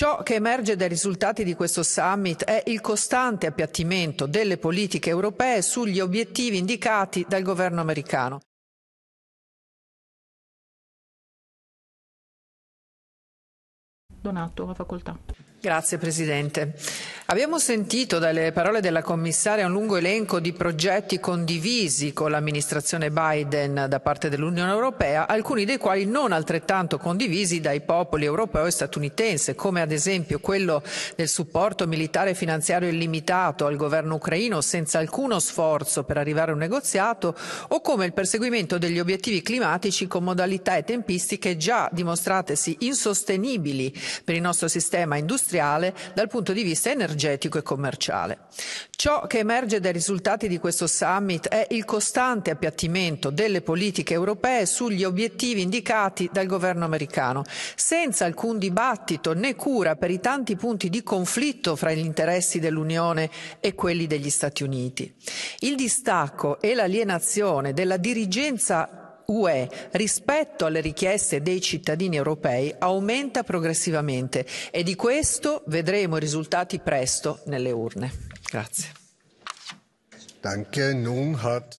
Ciò che emerge dai risultati di questo summit è il costante appiattimento delle politiche europee sugli obiettivi indicati dal governo americano. Donato, a facoltà. Grazie Presidente. Abbiamo sentito dalle parole della commissaria un lungo elenco di progetti condivisi con l'amministrazione Biden da parte dell'Unione Europea, alcuni dei quali non altrettanto condivisi dai popoli europeo e statunitense, come ad esempio quello del supporto militare finanziario illimitato al governo ucraino senza alcuno sforzo per arrivare a un negoziato, o come il perseguimento degli obiettivi climatici con modalità e tempistiche già dimostratesi insostenibili per il nostro sistema industriale industriale dal punto di vista energetico e commerciale. Ciò che emerge dai risultati di questo summit è il costante appiattimento delle politiche europee sugli obiettivi indicati dal governo americano, senza alcun dibattito né cura per i tanti punti di conflitto fra gli interessi dell'Unione e quelli degli Stati Uniti. Il distacco e l'alienazione della dirigenza UE rispetto alle richieste dei cittadini europei aumenta progressivamente e di questo vedremo i risultati presto nelle urne. Grazie. Danke,